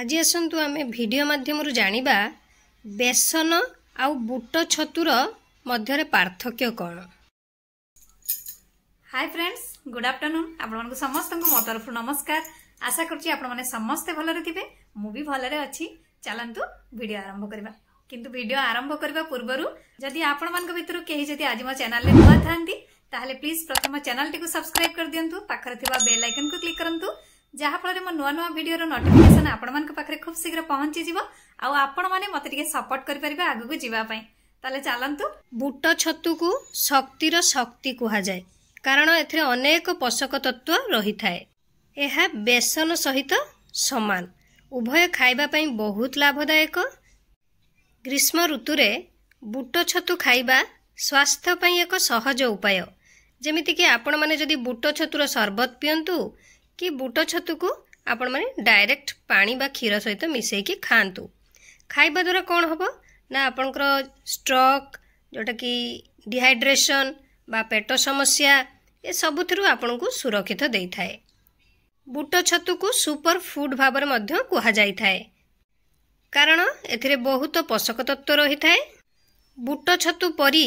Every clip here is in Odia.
ଆଜି ଆସନ୍ତୁ ଆମେ ଭିଡ଼ିଓ ମାଧ୍ୟମରୁ ଜାଣିବା ବେସନ ଆଉ ବୁଟ ଛତୁର ମଧ୍ୟରେ ପାର୍ଥକ୍ୟ କ'ଣ ହାଏ ଫ୍ରେଣ୍ଡସ୍ ଗୁଡ଼ ଆଫ୍ଟରନୁନ୍ ଆପଣମାନଙ୍କୁ ସମସ୍ତଙ୍କୁ ମୋ ତରଫରୁ ନମସ୍କାର ଆଶା କରୁଛି ଆପଣମାନେ ସମସ୍ତେ ଭଲରେ ଥିବେ ମୁଁ ବି ଭଲରେ ଅଛି ଚାଲନ୍ତୁ ଭିଡ଼ିଓ ଆରମ୍ଭ କରିବା କିନ୍ତୁ ଭିଡ଼ିଓ ଆରମ୍ଭ କରିବା ପୂର୍ବରୁ ଯଦି ଆପଣମାନଙ୍କ ଭିତରୁ କେହି ଯଦି ଆଜି ମୋ ଚ୍ୟାନେଲରେ ନୂଆ ଥାନ୍ତି ତାହେଲେ ପ୍ଲିଜ୍ ପ୍ରଥମ ଚ୍ୟାନେଲଟିକୁ ସବସ୍କ୍ରାଇବ୍ କରିଦିଅନ୍ତୁ ପାଖରେ ଥିବା ବେଲ୍ ଆଇକନ୍କୁ କ୍ଲିକ୍ କରନ୍ତୁ ଯାହାଫଳରେ ମୋ ନୂଆ ନୂଆ ଭିଡିଓର ନୋଟିଫିକେସନ ଆପଣମାନଙ୍କ ପାଖରେ ଖୁବ୍ ଶୀଘ୍ର ପହଞ୍ଚିଯିବ ଆଉ ଆପଣମାନେ ମୋତେ ଟିକେ ସପୋର୍ଟ କରିପାରିବେ ଆଗକୁ ଯିବା ପାଇଁ ତାହେଲେ ଚାଲନ୍ତୁ ବୁଟ ଛତୁକୁ ଶକ୍ତିର ଶକ୍ତି କୁହାଯାଏ କାରଣ ଏଥିରେ ଅନେକ ପୋଷକ ତତ୍ତ୍ୱ ରହିଥାଏ ଏହା ବେସନ ସହିତ ସମାନ ଉଭୟ ଖାଇବା ପାଇଁ ବହୁତ ଲାଭଦାୟକ ଗ୍ରୀଷ୍ମ ଋତୁରେ ବୁଟ ଛତୁ ଖାଇବା ସ୍ୱାସ୍ଥ୍ୟ ପାଇଁ ଏକ ସହଜ ଉପାୟ ଯେମିତିକି ଆପଣମାନେ ଯଦି ବୁଟ ଛତୁର ସର୍ବତ ପିଅନ୍ତୁ କି ବୁଟ ଛତୁକୁ ଆପଣମାନେ ଡାଇରେକ୍ଟ ପାଣି ବା କ୍ଷୀର ସହିତ ମିଶାଇକି ଖାଆନ୍ତୁ ଖାଇବା ଦ୍ୱାରା କ'ଣ ହେବ ନା ଆପଣଙ୍କର ଷ୍ଟ୍ରୋକ୍ ଯେଉଁଟାକି ଡିହାଇଡ୍ରେସନ୍ ବା ପେଟ ସମସ୍ୟା ଏସବୁଥିରୁ ଆପଣଙ୍କୁ ସୁରକ୍ଷିତ ଦେଇଥାଏ ବୁଟ ଛତୁକୁ ସୁପର ଫୁଡ୍ ଭାବରେ ମଧ୍ୟ କୁହାଯାଇଥାଏ କାରଣ ଏଥିରେ ବହୁତ ପୋଷକ ତତ୍ତ୍ୱ ରହିଥାଏ ବୁଟ ଛତୁ ପରି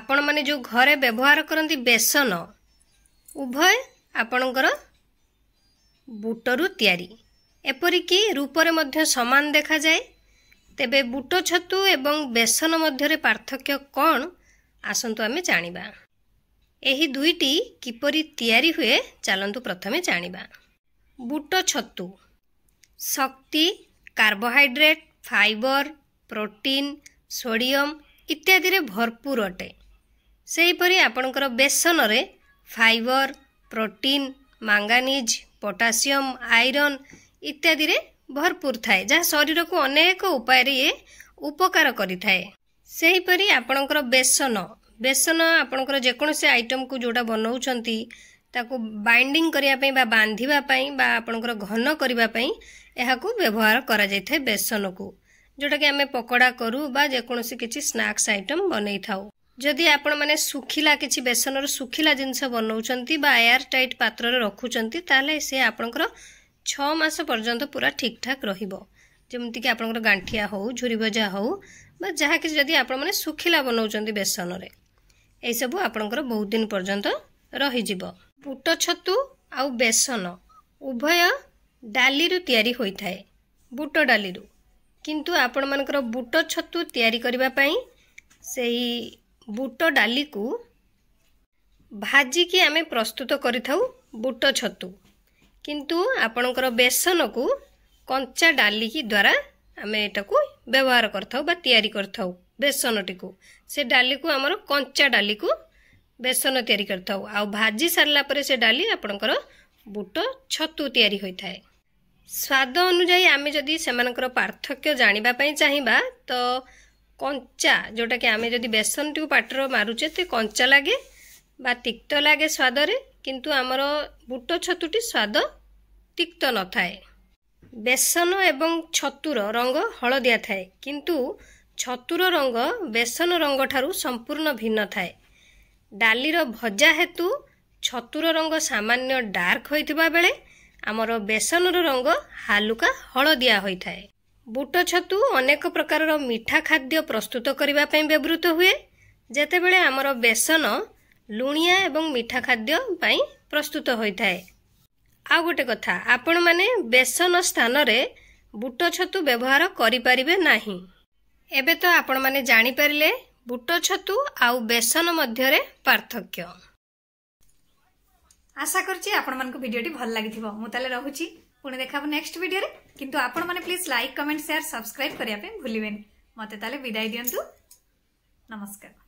ଆପଣମାନେ ଯେଉଁ ଘରେ ବ୍ୟବହାର କରନ୍ତି ବେସନ ଉଭୟ ଆପଣଙ୍କର ବୁଟରୁ ତିଆରି ଏପରିକି ରୂପରେ ମଧ୍ୟ ସମାନ ଦେଖାଯାଏ ତେବେ ବୁଟ ଛତୁ ଏବଂ ବେସନ ମଧ୍ୟରେ ପାର୍ଥକ୍ୟ କ'ଣ ଆସନ୍ତୁ ଆମେ ଜାଣିବା ଏହି ଦୁଇଟି କିପରି ତିଆରି ହୁଏ ଚାଲନ୍ତୁ ପ୍ରଥମେ ଜାଣିବା ବୁଟ ଛତୁ ଶକ୍ତି କାର୍ବୋହାଇଡ୍ରେଟ୍ ଫାଇବର ପ୍ରୋଟିନ୍ ସୋଡ଼ିୟମ୍ ଇତ୍ୟାଦିରେ ଭରପୁର ଅଟେ ସେହିପରି ଆପଣଙ୍କର ବେସନରେ fibre protein manganese potassium iron ଇତ୍ୟାଦିରେ ଭରପୁର ଥାଏ ଯାହା ଶରୀରକୁ ଅନେକ ଉପାୟରେ ଇଏ ଉପକାର କରିଥାଏ ସେହିପରି ଆପଣଙ୍କର ବେସନ ବେସନ ଆପଣଙ୍କର ଯେକୌଣସି ଆଇଟମ୍କୁ ଯେଉଁଟା ବନାଉଛନ୍ତି ତାକୁ ବାଇଣ୍ଡିଂ କରିବା ପାଇଁ ବା ବାନ୍ଧିବା ପାଇଁ ବା ଆପଣଙ୍କର ଘନ କରିବା ପାଇଁ ଏହାକୁ ବ୍ୟବହାର କରାଯାଇଥାଏ ବେସନକୁ ଯେଉଁଟାକି ଆମେ ପକୋଡ଼ା କରୁ ବା ଯେକୌଣସି କିଛି ସ୍ନାକ୍ସ ଆଇଟମ୍ ବନେଇଥାଉ ଯଦି ଆପଣମାନେ ଶୁଖିଲା କିଛି ବେସନର ଶୁଖିଲା ଜିନିଷ ବନଉଛନ୍ତି ବା ଏୟାର ଟାଇଟ୍ ପାତ୍ରରେ ରଖୁଛନ୍ତି ତାହେଲେ ସେ ଆପଣଙ୍କର ଛଅ ମାସ ପର୍ଯ୍ୟନ୍ତ ପୁରା ଠିକ୍ଠାକ୍ ରହିବ ଯେମିତିକି ଆପଣଙ୍କର ଗାଣ୍ଠିଆ ହେଉ ଝୁରିଭଜା ହେଉ ବା ଯାହା କିଛି ଯଦି ଆପଣମାନେ ଶୁଖିଲା ବନଉଛନ୍ତି ବେସନରେ ଏହିସବୁ ଆପଣଙ୍କର ବହୁତ ଦିନ ପର୍ଯ୍ୟନ୍ତ ରହିଯିବ ବୁଟ ଛତୁ ଆଉ ବେସନ ଉଭୟ ଡାଲିରୁ ତିଆରି ହୋଇଥାଏ ବୁଟ ଡାଲିରୁ କିନ୍ତୁ ଆପଣମାନଙ୍କର ବୁଟ ଛତୁ ତିଆରି କରିବା ପାଇଁ ସେହି ବୁଟ ଡାଲିକୁ ଭାଜିକି ଆମେ ପ୍ରସ୍ତୁତ କରିଥାଉ ବୁଟ ଛତୁ କିନ୍ତୁ ଆପଣଙ୍କର ବେସନକୁ କଞ୍ଚା ଡାଲିକି ଦ୍ୱାରା ଆମେ ଏଟାକୁ ବ୍ୟବହାର କରିଥାଉ ବା ତିଆରି କରିଥାଉ ବେସନଟିକୁ ସେ ଡାଲିକୁ ଆମର କଞ୍ଚା ଡାଲିକୁ ବେସନ ତିଆରି କରିଥାଉ ଆଉ ଭାଜି ସାରିଲା ପରେ ସେ ଡାଲି ଆପଣଙ୍କର ବୁଟ ଛତୁ ତିଆରି ହୋଇଥାଏ ସ୍ୱାଦ ଅନୁଯାୟୀ ଆମେ ଯଦି ସେମାନଙ୍କର ପାର୍ଥକ୍ୟ ଜାଣିବା ପାଇଁ ଚାହିଁବା ତ କଞ୍ଚା ଯେଉଁଟାକି ଆମେ ଯଦି ବେସନଟିକୁ ପାଟର ମାରୁଛେ ତ କଞ୍ଚା ଲାଗେ ବା ତିକ୍ତ ଲାଗେ ସ୍ୱାଦରେ କିନ୍ତୁ ଆମର ବୁଟ ଛତୁଟି ସ୍ୱାଦ ତିକ୍ତ ନଥାଏ ବେସନ ଏବଂ ଛତୁର ରଙ୍ଗ ହଳଦିଆ ଥାଏ କିନ୍ତୁ ଛତୁର ରଙ୍ଗ ବେସନ ରଙ୍ଗଠାରୁ ସମ୍ପୂର୍ଣ୍ଣ ଭିନ୍ନ ଥାଏ ଡାଲିର ଭଜା ହେତୁ ଛତୁର ରଙ୍ଗ ସାମାନ୍ୟ ଡାର୍କ ହୋଇଥିବା ବେଳେ ଆମର ବେସନର ରଙ୍ଗ ହାଲୁକା ହଳଦିଆ ହୋଇଥାଏ ବୁଟ ଛତୁ ଅନେକ ପ୍ରକାରର ମିଠା ଖାଦ୍ୟ ପ୍ରସ୍ତୁତ କରିବା ପାଇଁ ବ୍ୟବହୃତ ହୁଏ ଯେତେବେଳେ ଆମର ବେସନ ଲୁଣିଆ ଏବଂ ମିଠା ଖାଦ୍ୟ ପାଇଁ ପ୍ରସ୍ତୁତ ହୋଇଥାଏ ଆଉ ଗୋଟେ କଥା ଆପଣମାନେ ବେସନ ସ୍ଥାନରେ ବୁଟ ଛତୁ ବ୍ୟବହାର କରିପାରିବେ ନାହିଁ ଏବେ ତ ଆପଣମାନେ ଜାଣିପାରିଲେ ବୁଟ ଛତୁ ଆଉ ବେସନ ମଧ୍ୟରେ ପାର୍ଥକ୍ୟ ଆଶା କରୁଛି ଆପଣମାନଙ୍କୁ ଭିଡ଼ିଓଟି ଭଲ ଲାଗିଥିବ ମୁଁ ତାହେଲେ ରହୁଛି ପୁଣି ଦେଖା ହେବ ନେକ୍ସଟ ଭିଡ଼ିଓରେ କିନ୍ତୁ ଆପଣମାନେ please like comment share subscribe କରିବା ପାଇଁ ଭୁଲିବେନି ମୋତେ ତାହେଲେ ବିଦାୟ ଦିଅନ୍ତୁ ନମସ୍କାର